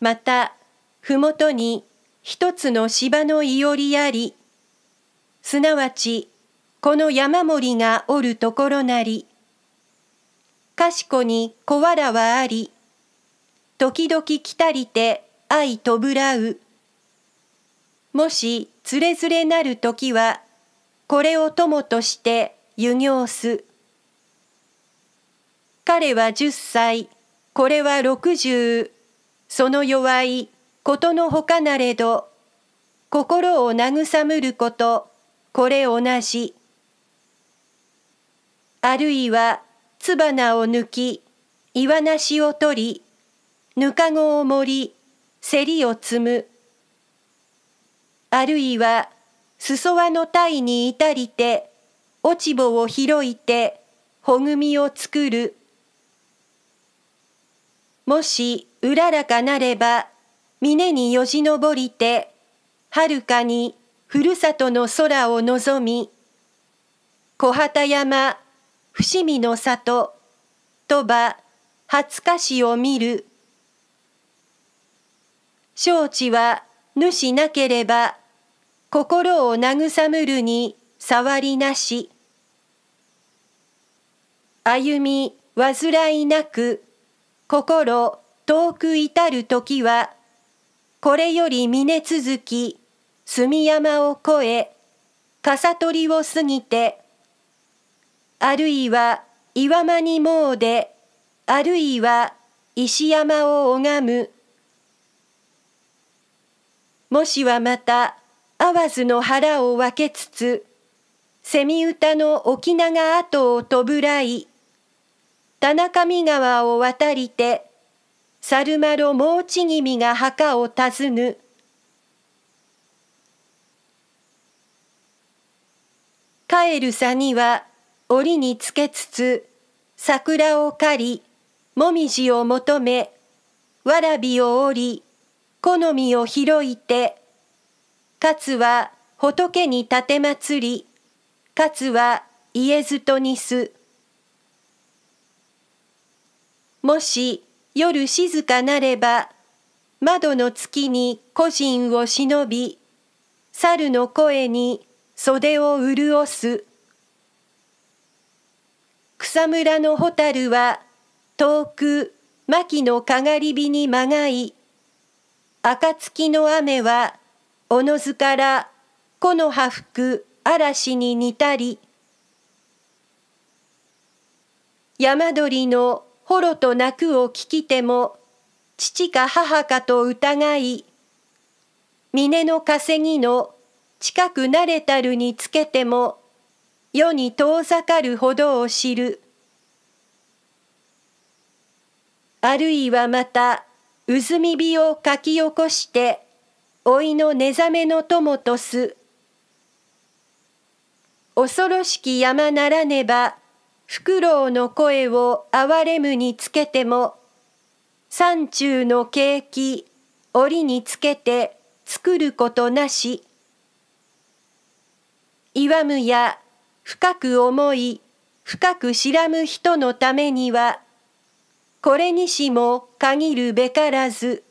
またふもとに一つの芝のいおりありすなわちこの山森がおるところなりかしこに小わらはあり時々来たりて愛とぶらうもしつれづれなる時はこれを友として湯行す彼は十歳これは六十。その弱いことのほかなれど心を慰むることこれ同じあるいはつばなを抜き岩なしを取りぬかごを盛りせりを積むあるいは裾輪の体に至りて落ち穂を広いてほぐみを作るもしうららかなれば峰によじ登りてはるかにふるさとの空を望み小畑山伏見の里鳥羽初菓市を見る承知は主なければ心を慰むるに触りなし歩みらいなく心遠く至る時はこれより峰続き住山を越え笠取を過ぎてあるいは岩間に詣であるいは石山を拝むもしはまたわずの腹を分けつつ蝉歌の沖縄跡をとぶらい田中見川を渡りて猿丸もちぎみが墓を訪ぬ。帰るさには折につけつつ桜を狩りもみじを求めわらびを織り好みを拾いてかつは仏に奉てまつりかつは家ずとにすもし夜静かなれば窓の月に個人を忍び猿の声に袖を潤す草むらの蛍は遠く牧のかがり火にまがい暁の雨はおのずから木の葉吹く嵐に似たり山鳥のほろと泣くを聞きても父か母かと疑い峰の稼ぎの近くなれたるにつけても世に遠ざかるほどを知るあるいはまたうずみ火を書き起こして老いの寝覚めの友とす恐ろしき山ならねばフクロウの声を哀れむにつけても山中の景気折につけて作ることなし岩むや深く思い深く知らむ人のためにはこれにしも限るべからず。